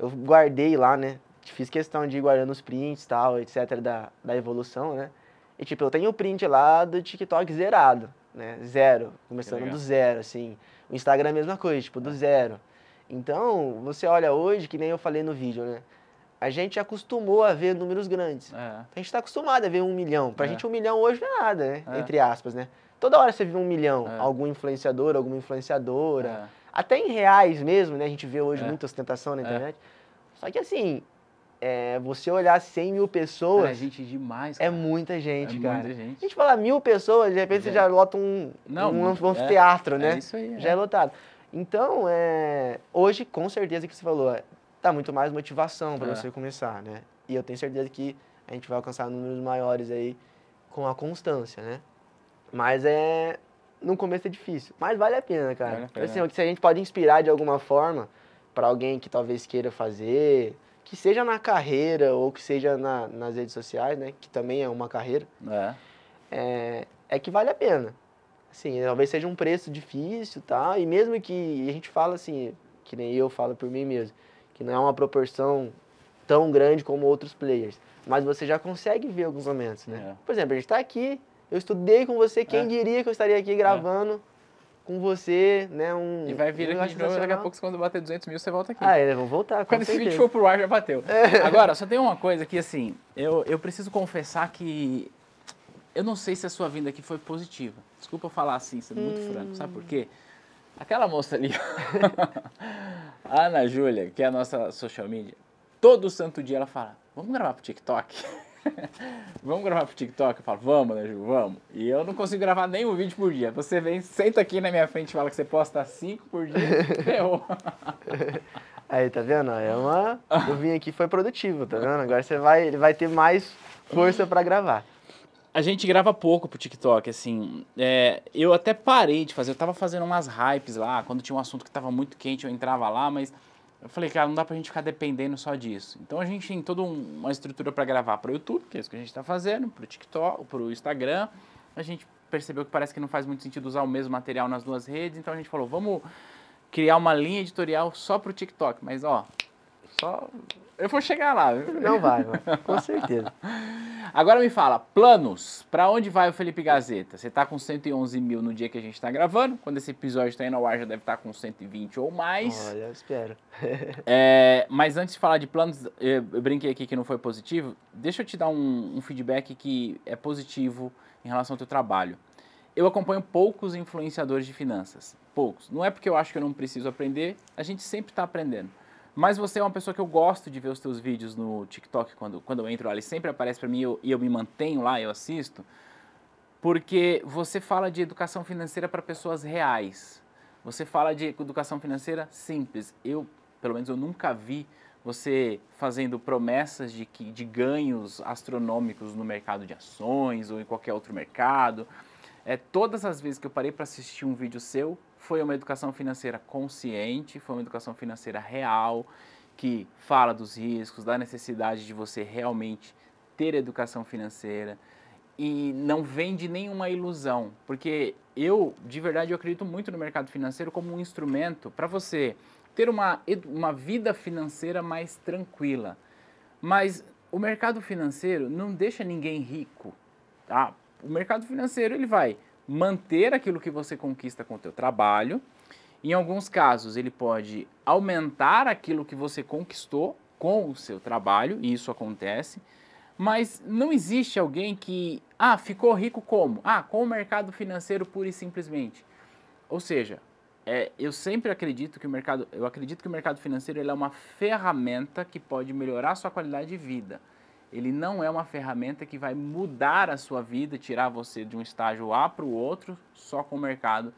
Eu guardei lá, né? Fiz questão de ir guardando os prints e tal, etc, da, da evolução, né? E, tipo, eu tenho o print lá do TikTok zerado né? Zero. Começando do zero, assim. O Instagram é a mesma coisa, tipo, do é. zero. Então, você olha hoje, que nem eu falei no vídeo, né? A gente acostumou a ver números grandes. É. A gente está acostumado a ver um milhão. Pra é. gente, um milhão hoje não é nada, né? É. Entre aspas, né? Toda hora você vê um milhão. É. Algum influenciador, alguma influenciadora. É. Até em reais mesmo, né? A gente vê hoje é. muita ostentação na internet. Só que assim, é, você olhar 100 mil pessoas. é gente demais. É cara. É muita gente, é cara. Muita gente. A gente fala mil pessoas, de repente é. você já lota um, um um é. teatro né? É isso aí. Já é, é. lotado. Então, hoje, com certeza que você falou, tá muito mais motivação para você começar, né? E eu tenho certeza que a gente vai alcançar números maiores aí com a constância, né? Mas é. No começo é difícil, mas vale a pena, cara. Vale a pena. Assim, se a gente pode inspirar de alguma forma para alguém que talvez queira fazer, que seja na carreira ou que seja na, nas redes sociais, né? Que também é uma carreira. É. É, é que vale a pena. Assim, talvez seja um preço difícil, tá? E mesmo que a gente fala assim, que nem eu falo por mim mesmo, que não é uma proporção tão grande como outros players, mas você já consegue ver alguns momentos, né? É. Por exemplo, a gente está aqui, eu estudei com você, quem é. diria que eu estaria aqui gravando com você, né? Um, e vai vir aqui de novo, daqui a pouco, quando bater 200 mil, você volta aqui. Ah, eles é, vão voltar. quando certeza. esse vídeo for pro ar, já bateu. É. Agora, só tem uma coisa que, assim, eu, eu preciso confessar que eu não sei se a sua vinda aqui foi positiva. Desculpa falar assim, sendo hum. muito franco, sabe por quê? Aquela moça ali, a Ana Júlia, que é a nossa social media, todo santo dia ela fala: Vamos gravar pro TikTok? vamos gravar pro TikTok? Eu falo, vamos, né, Ju? Vamos. E eu não consigo gravar nem um vídeo por dia. Você vem, senta aqui na minha frente e fala que você posta cinco por dia. Eu. Aí, tá vendo? É uma. Eu vim aqui foi produtivo, tá vendo? Agora você vai, ele vai ter mais força para gravar. A gente grava pouco pro TikTok, assim. É, eu até parei de fazer. Eu tava fazendo umas hypes lá, quando tinha um assunto que tava muito quente, eu entrava lá, mas eu falei, cara, não dá pra gente ficar dependendo só disso. Então a gente tem toda um, uma estrutura para gravar para o YouTube, que é isso que a gente está fazendo, para o TikTok, para o Instagram. A gente percebeu que parece que não faz muito sentido usar o mesmo material nas duas redes, então a gente falou, vamos criar uma linha editorial só para o TikTok. Mas, ó, só. Eu vou chegar lá. Não vai, mano. com certeza. Agora me fala, planos. Para onde vai o Felipe Gazeta? Você tá com 111 mil no dia que a gente tá gravando. Quando esse episódio está indo ao ar, já deve estar tá com 120 ou mais. Olha, eu espero. é, mas antes de falar de planos, eu brinquei aqui que não foi positivo. Deixa eu te dar um, um feedback que é positivo em relação ao teu trabalho eu acompanho poucos influenciadores de finanças. Poucos. Não é porque eu acho que eu não preciso aprender, a gente sempre está aprendendo. Mas você é uma pessoa que eu gosto de ver os teus vídeos no TikTok quando, quando eu entro lá. Ele sempre aparece para mim e eu, eu, me mantenho lá, eu assisto. Porque você fala de educação financeira para pessoas reais. Você fala de educação financeira simples. Eu, pelo menos, eu nunca vi você fazendo promessas de, que, de ganhos astronômicos no mercado de ações ou em qualquer outro mercado. É, todas as vezes que eu parei para assistir um vídeo seu, foi uma educação financeira consciente, foi uma educação financeira real, que fala dos riscos, da necessidade de você realmente ter educação financeira e não vende nenhuma ilusão, porque eu, de verdade, eu acredito muito no mercado financeiro como um instrumento para você ter uma, uma vida financeira mais tranquila. Mas o mercado financeiro não deixa ninguém rico, tá? O mercado financeiro, ele vai manter aquilo que você conquista com o teu trabalho. Em alguns casos, ele pode aumentar aquilo que você conquistou com o seu trabalho, e isso acontece. Mas não existe alguém que, ah, ficou rico como? Ah, com o mercado financeiro pura e simplesmente. Ou seja, é, eu sempre acredito que o mercado, eu acredito que o mercado financeiro é uma ferramenta que pode melhorar a sua qualidade de vida ele não é uma ferramenta que vai mudar a sua vida, tirar você de um estágio A para o outro só com o mercado.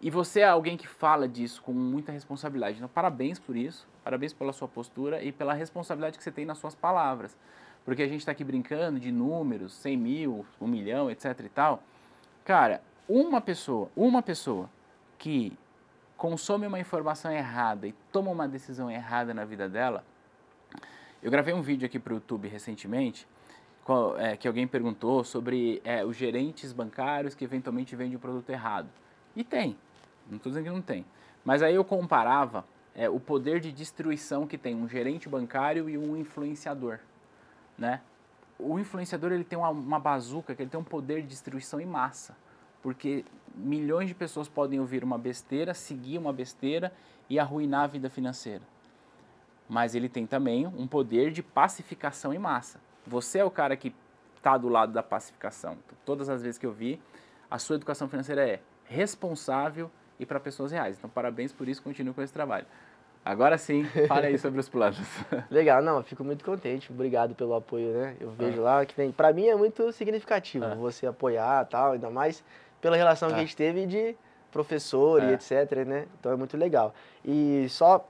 E você é alguém que fala disso com muita responsabilidade. Então, parabéns por isso, parabéns pela sua postura e pela responsabilidade que você tem nas suas palavras. Porque a gente está aqui brincando de números, 100 mil, 1 milhão, etc e tal. Cara, uma pessoa, uma pessoa que consome uma informação errada e toma uma decisão errada na vida dela, eu gravei um vídeo aqui para o YouTube recentemente qual, é, que alguém perguntou sobre é, os gerentes bancários que eventualmente vendem o produto errado. E tem, não estou dizendo que não tem. Mas aí eu comparava é, o poder de destruição que tem um gerente bancário e um influenciador, né? O influenciador ele tem uma, uma bazuca, que ele tem um poder de destruição em massa, porque milhões de pessoas podem ouvir uma besteira, seguir uma besteira e arruinar a vida financeira mas ele tem também um poder de pacificação em massa. Você é o cara que está do lado da pacificação. Todas as vezes que eu vi, a sua educação financeira é responsável e para pessoas reais. Então, parabéns por isso, continue com esse trabalho. Agora sim, fale aí sobre os planos. Legal, não, fico muito contente, obrigado pelo apoio, né? Eu vejo ah. lá que tem, para mim é muito significativo ah. você apoiar, tal, ainda mais pela relação ah. que a gente teve de professor e é. etc, né? Então é muito legal. E só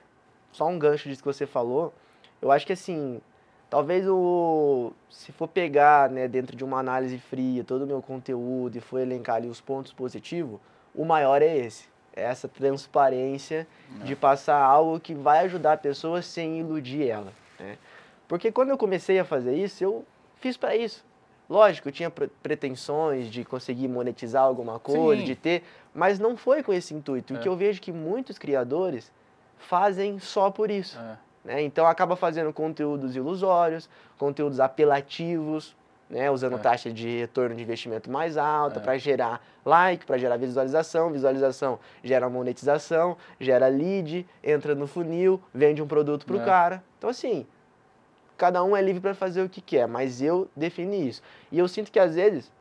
só um gancho disso que você falou, eu acho que assim, talvez o se for pegar, né, dentro de uma análise fria todo o meu conteúdo e for elencar ali os pontos positivos, o maior é esse. É essa transparência Não. de é. passar algo que vai ajudar a pessoa sem iludir ela, né? Porque quando eu comecei a fazer isso, eu fiz para isso. Lógico, eu tinha pretensões de conseguir monetizar alguma coisa, Sim. de ter, mas não foi com esse intuito. É. O que é. eu vejo que muitos criadores fazem só por isso. É. Né? Então acaba fazendo conteúdos ilusórios, conteúdos apelativos, né? usando é. taxa de retorno de investimento mais alta é. para gerar like, para gerar visualização. Visualização gera monetização, gera lead, entra no funil, vende um produto para o é. cara. Então, assim, cada um é livre para fazer o que quer, mas eu defini isso. E eu sinto que às vezes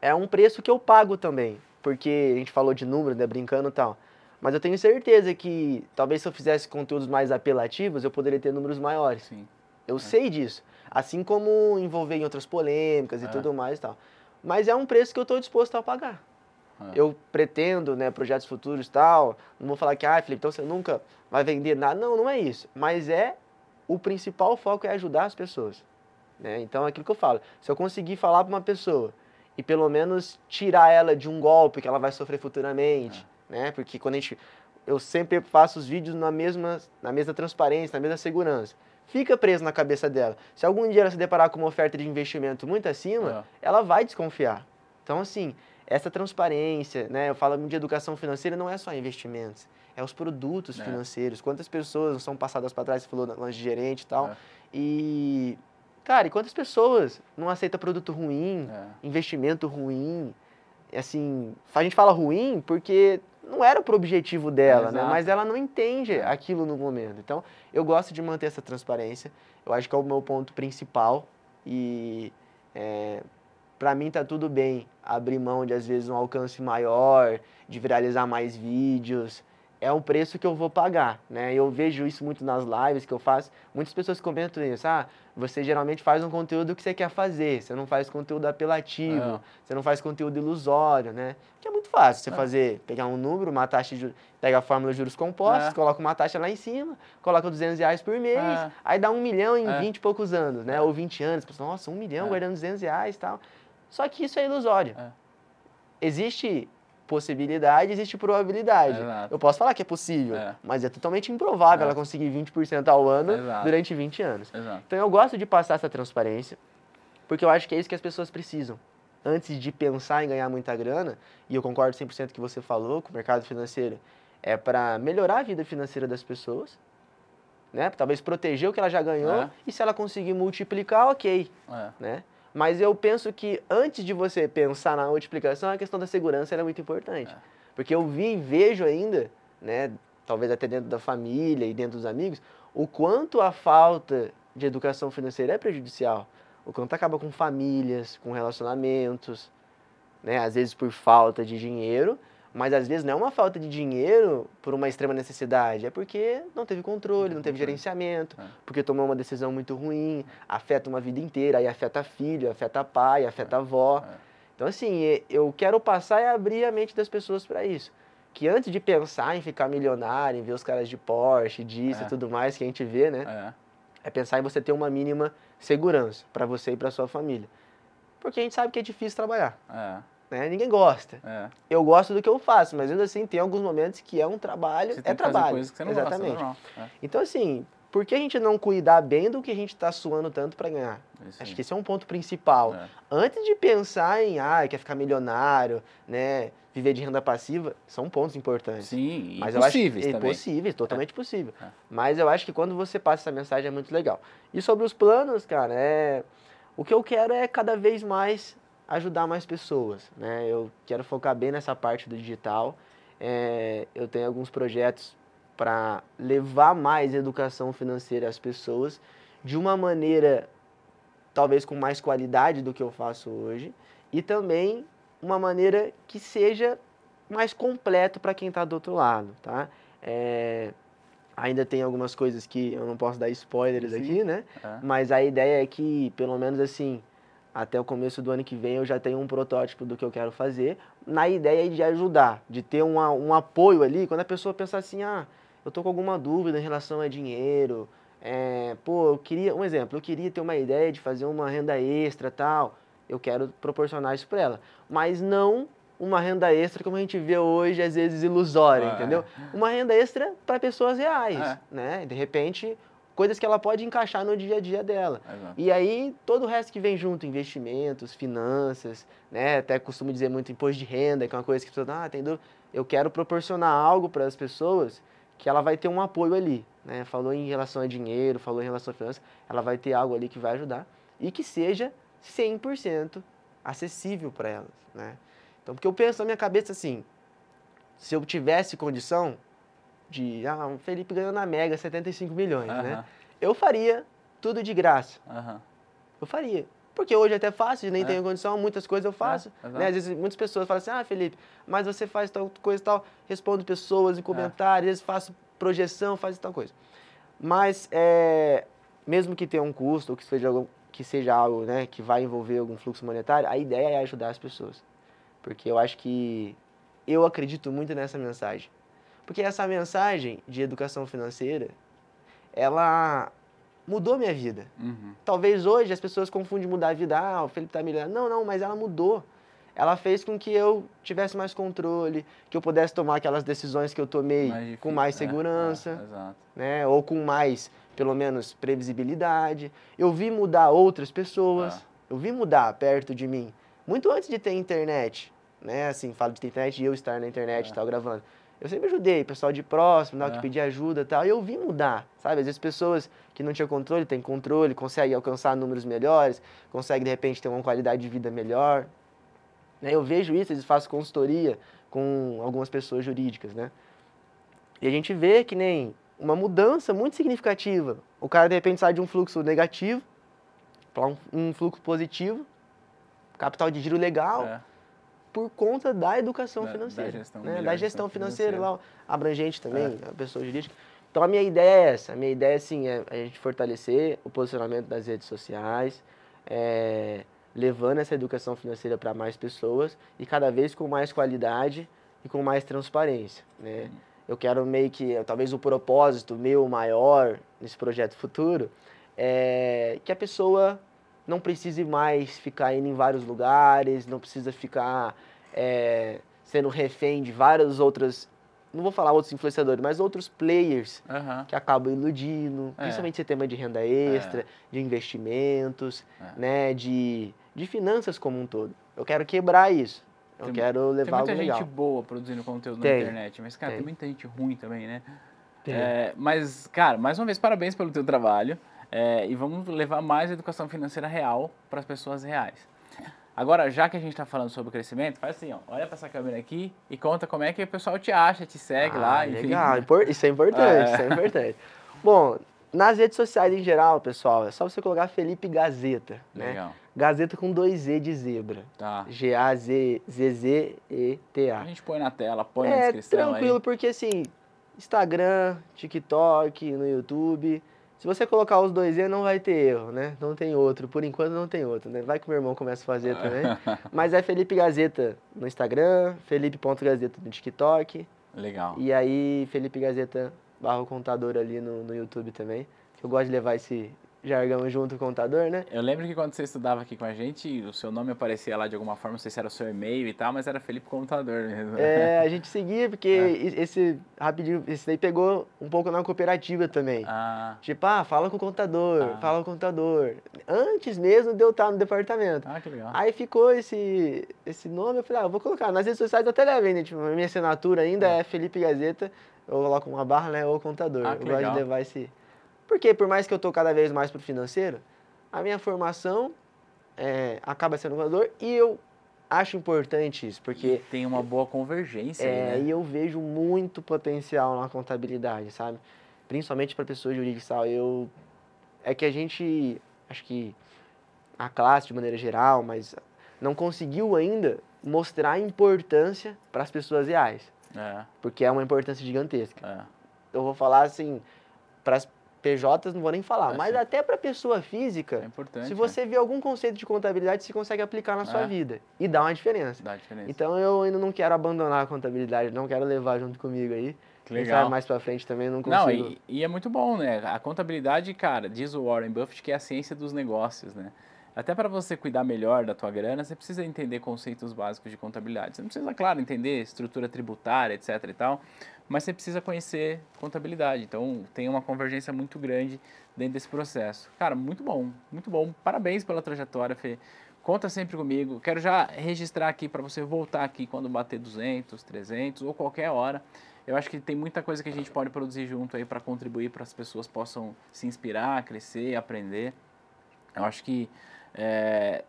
é um preço que eu pago também, porque a gente falou de número, né? brincando e tal. Mas eu tenho certeza que talvez se eu fizesse conteúdos mais apelativos, eu poderia ter números maiores. Sim. Eu é. sei disso. Assim como envolver em outras polêmicas e é. tudo mais e tal. Mas é um preço que eu estou disposto a pagar. É. Eu pretendo, né, projetos futuros e tal. Não vou falar que, ah, Felipe, então você nunca vai vender nada. Não, não é isso. Mas é o principal foco é ajudar as pessoas. Né? Então é aquilo que eu falo. Se eu conseguir falar para uma pessoa e pelo menos tirar ela de um golpe que ela vai sofrer futuramente é né? Porque quando a gente eu sempre faço os vídeos na mesma na mesma transparência, na mesma segurança. Fica preso na cabeça dela. Se algum dia ela se deparar com uma oferta de investimento muito acima, é. ela vai desconfiar. Então assim, essa transparência, né? Eu falo de educação financeira não é só investimentos, é os produtos é. financeiros. Quantas pessoas não são passadas para trás, você falou lanche de gerente e tal. É. E cara, e quantas pessoas não aceita produto ruim, é. investimento ruim, assim, a gente fala ruim porque não era pro objetivo dela, né? Mas ela não entende é. aquilo no momento. Então, eu gosto de manter essa transparência. Eu acho que é o meu ponto principal. E é, para mim tá tudo bem abrir mão de às vezes um alcance maior, de viralizar mais vídeos, é o preço que eu vou pagar, né? Eu vejo isso muito nas lives que eu faço. Muitas pessoas comentam isso, ah, você geralmente faz um conteúdo que você quer fazer, você não faz conteúdo apelativo, é. você não faz conteúdo ilusório, né? Que é muito fácil você é. fazer, pegar um número, uma taxa de pega a fórmula de juros compostos, é. coloca uma taxa lá em cima, coloca 200 reais por mês, é. aí dá um milhão em é. 20 e poucos anos, né? É. Ou 20 anos, pessoal, nossa, um milhão é. guardando 200 reais e tal. Só que isso é ilusório. Existe possibilidade, existe probabilidade. Exato. Eu posso falar que é possível, é. mas é totalmente improvável é. ela conseguir 20% ao ano Exato. durante 20 anos. Exato. Então eu gosto de passar essa transparência, porque eu acho que é isso que as pessoas precisam. Antes de pensar em ganhar muita grana, e eu concordo 100% que você falou, que o mercado financeiro é para melhorar a vida financeira das pessoas, né? Talvez proteger o que ela já ganhou, é. e se ela conseguir multiplicar, ok, é. né? Mas eu penso que antes de você pensar na multiplicação, a questão da segurança era muito importante. É. Porque eu vi e vejo ainda, né, talvez até dentro da família e dentro dos amigos, o quanto a falta de educação financeira é prejudicial. O quanto acaba com famílias, com relacionamentos, né, às vezes por falta de dinheiro mas às vezes não é uma falta de dinheiro por uma extrema necessidade, é porque não teve controle, não teve gerenciamento, é. porque tomou uma decisão muito ruim, afeta uma vida inteira, aí afeta filho, afeta pai, afeta é. avó. É. Então, assim, eu quero passar e abrir a mente das pessoas para isso. Que antes de pensar em ficar milionário, em ver os caras de Porsche, disso e tudo mais que a gente vê, né? é pensar em você ter uma mínima segurança para você e para sua família. Porque a gente sabe que é difícil trabalhar. É. Né? Ninguém gosta. É. Eu gosto do que eu faço, mas ainda assim tem alguns momentos que é um trabalho, você é trabalho. que você não Exatamente. Gosta, é é. Então assim, por que a gente não cuidar bem do que a gente está suando tanto para ganhar? É isso Acho que esse é um ponto principal. É. Antes de pensar em ah, quer ficar milionário, né? Viver de renda passiva são pontos importantes. Sim, mas possíveis acho, totalmente é. possível. Mas eu acho que quando você passa essa mensagem é muito legal. E sobre os planos, cara, é o que eu quero é cada vez mais ajudar mais pessoas. Né? Eu quero focar bem nessa parte do digital. É, eu tenho alguns projetos para levar mais educação financeira às pessoas de uma maneira talvez com mais qualidade do que eu faço hoje e também uma maneira que seja mais completo para quem está do outro lado, tá? É, ainda tem algumas coisas que eu não posso dar spoilers Sim. aqui, né? É. Mas a ideia é que, pelo menos assim, até o começo do ano que vem eu já tenho um protótipo do que eu quero fazer, na ideia de ajudar, de ter uma, um apoio ali, quando a pessoa pensar assim, ah, eu tô com alguma dúvida em relação a dinheiro, é, pô, eu queria, um exemplo, eu queria ter uma ideia de fazer uma renda extra tal, eu quero proporcionar isso para ela, mas não uma renda extra como a gente vê hoje, às vezes ilusória, ah, é. entendeu? Uma renda extra para pessoas reais, é. né? De repente, coisas que ela pode encaixar no dia a dia dela. Exato. E aí todo o resto que vem junto, investimentos, finanças, né? Até costumo dizer muito imposto de renda, que é uma coisa que as ah, tem dúvida. Eu quero proporcionar algo para as pessoas que ela vai ter um apoio ali, né? Falou em relação a dinheiro, falou em relação a finanças, ela vai ter algo ali que vai ajudar e que seja 100% acessível para elas, né? Então, porque eu penso na minha cabeça assim, se eu tivesse condição, de, ah, o Felipe ganhou na Mega 75 milhões, uhum. né? Eu faria tudo de graça. Uhum. Eu faria. Porque hoje é até fácil, nem é. tenho condição, muitas coisas eu é, faço. É, né? Às vezes muitas pessoas falam assim, ah, Felipe, mas você faz tal coisa e tal, respondo pessoas em é. comentários, é. faço projeção, faço tal coisa. Mas, é, mesmo que tenha um custo, ou que seja, algum, que seja algo né, que vai envolver algum fluxo monetário, a ideia é ajudar as pessoas. Porque eu acho que eu acredito muito nessa mensagem. Porque essa mensagem de educação financeira, ela mudou minha vida. Uhum. Talvez hoje as pessoas confundem mudar a vida, ah, o Felipe tá milionário. Não, não, mas ela mudou. Ela fez com que eu tivesse mais controle, que eu pudesse tomar aquelas decisões que eu tomei mais com mais é, segurança, é, é, né? Ou com mais, pelo menos, previsibilidade. Eu vi mudar outras pessoas, ah. eu vi mudar perto de mim, muito antes de ter internet, né? Assim, falo de ter internet e eu estar na internet, é. tal gravando eu sempre ajudei, pessoal de próximo, tal, é. que pedia ajuda e tal. E eu vi mudar, sabe? Às vezes pessoas que não tinham controle têm controle, conseguem alcançar números melhores, conseguem, de repente, ter uma qualidade de vida melhor. Né? Eu vejo isso, eles fazem consultoria com algumas pessoas jurídicas, né? E a gente vê que nem uma mudança muito significativa. O cara, de repente, sai de um fluxo negativo para um, um, fluxo positivo, capital de giro legal. É por conta da educação da, financeira. Né? Da gestão, né? da gestão financeira, financeira, lá, abrangente também, é. a pessoa jurídica. Então a minha ideia é essa. A minha ideia, sim, é a gente fortalecer o posicionamento das redes sociais, é, levando essa educação financeira para mais pessoas e cada vez com mais qualidade e com mais transparência. Né? Eu quero meio que, talvez o propósito meu maior nesse projeto futuro é que a pessoa não precise mais ficar indo em vários lugares, não precisa ficar é, sendo refém de várias outras. Não vou falar outros influenciadores, mas outros players uhum. que acabam iludindo, é. principalmente esse tema de renda extra, é. de investimentos, é. né, de, de finanças como um todo. Eu quero quebrar isso. Eu tem, quero levar algo legal. Tem muita gente boa produzindo conteúdo tem. na internet, mas, cara, tem. tem, muita gente ruim também, né? Tem. É, mas, cara, mais uma vez, parabéns pelo teu trabalho. É, e vamos levar mais educação financeira real para as pessoas reais. Agora, já que a gente está falando sobre crescimento, faz assim, ó, olha para essa câmera aqui e conta como é que o pessoal te acha, te segue ah, lá. Enfim. Legal, isso é importante, é. isso é importante. Bom, nas redes sociais em geral, pessoal, é só você colocar Felipe Gazeta, né? legal. Gazeta com dois Z de zebra. Tá. G-A-Z-Z-Z-E-T-A. A gente põe na tela, põe é, na descrição. É tranquilo, aí. porque assim, Instagram, TikTok, no YouTube. Se você colocar os dois E, não vai ter erro, né? Não tem outro. Por enquanto, não tem outro, né? Vai que meu irmão começa a fazer ah. também. Mas é Felipe Gazeta no Instagram, Felipe.Gazeta no TikTok. Legal. E aí, Felipe Gazeta barra contador ali no, no YouTube também. Que eu gosto de levar esse, jargão junto contador, né? Eu lembro que quando você estudava aqui com a gente, o seu nome aparecia lá de alguma forma, não sei se era o seu e-mail e tal, mas era Felipe Contador mesmo. É, a gente seguia porque é. esse rapidinho, esse daí pegou um pouco na cooperativa também. Ah. Tipo, ah, fala com o contador, ah. fala com o contador. Antes mesmo de eu estar no departamento. Ah, que legal. Aí ficou esse, esse nome, eu falei, ah, vou colocar. Nas redes sociais até levei, né? Tipo, minha assinatura ainda é, é Felipe Gazeta, eu coloco uma barra, né? Ou contador. Ah, eu legal. gosto de levar esse porque por mais que eu estou cada vez mais para o financeiro, a minha formação é, acaba sendo um valor e eu acho importante isso, porque... E tem uma boa convergência. É, né? e eu vejo muito potencial na contabilidade, sabe? Principalmente para pessoas jurídicas, eu... É que a gente, acho que a classe de maneira geral, mas não conseguiu ainda mostrar a importância para as pessoas reais. É. Porque é uma importância gigantesca. É. Eu vou falar assim, para PJs não vou nem falar, é, mas sim. até para pessoa física, é se é. você é. vê algum conceito de contabilidade, você consegue aplicar na sua é. vida e dá uma diferença. Dá diferença. Então eu ainda não quero abandonar a contabilidade, não quero levar junto comigo aí. Que legal. mais para frente também não consigo. Não, e, e, é muito bom, né? A contabilidade, cara, diz o Warren Buffett que é a ciência dos negócios, né? Até para você cuidar melhor da tua grana, você precisa entender conceitos básicos de contabilidade. Você não precisa, claro, entender estrutura tributária, etc e tal, mas você precisa conhecer contabilidade. Então tem uma convergência muito grande dentro desse processo. Cara, muito bom, muito bom. Parabéns pela trajetória, Fê. Conta sempre comigo. Quero já registrar aqui para você voltar aqui quando bater 200, 300 ou qualquer hora. Eu acho que tem muita coisa que a gente pode produzir junto aí para contribuir para as pessoas possam se inspirar, crescer, aprender. Eu acho que é,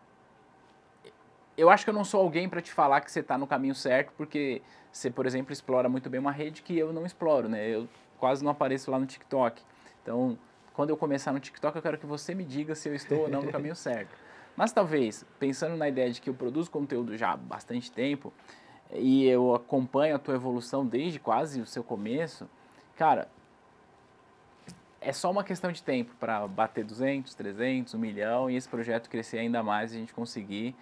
eu acho que eu não sou alguém para te falar que você está no caminho certo, porque você, por exemplo, explora muito bem uma rede que eu não exploro, né? Eu quase não apareço lá no TikTok. Então, quando eu começar no TikTok, eu quero que você me diga se eu estou ou não no caminho certo. Mas talvez, pensando na ideia de que eu produzo conteúdo já há bastante tempo e eu acompanho a tua evolução desde quase o seu começo, cara, é só uma questão de tempo para bater 200, 300, 1 milhão e esse projeto crescer ainda mais e a gente conseguir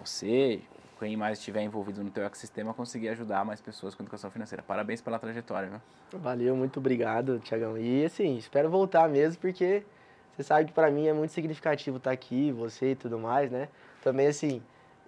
você, quem mais estiver envolvido no teu ecossistema, conseguir ajudar mais pessoas com educação financeira. Parabéns pela trajetória, viu? Valeu, muito obrigado, Tiagão. E assim, espero voltar mesmo, porque você sabe que para mim é muito significativo estar tá aqui, você e tudo mais, né? Também assim,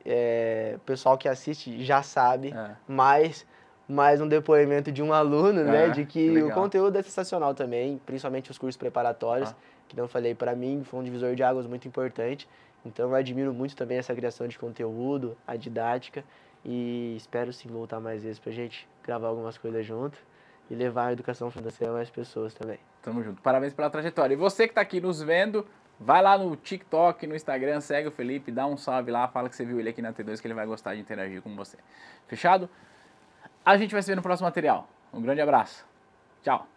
é, o pessoal que assiste já sabe, é. mas mais um depoimento de um aluno, né? é, né? De que, o conteúdo é sensacional também, principalmente os cursos preparatórios, ah. que não falei para mim, foi um divisor de águas muito importante. Então eu admiro muito também essa criação de conteúdo, a didática e espero sim voltar mais vezes pra gente gravar algumas coisas junto e levar a educação financeira a mais pessoas também. Tamo junto. Parabéns pela trajetória. E você que tá aqui nos vendo, vai lá no TikTok, no Instagram, segue o Felipe, dá um salve lá, fala que você viu ele aqui na T2 que ele vai gostar de interagir com você. Fechado? A gente vai se ver no próximo material. Um grande abraço. Tchau.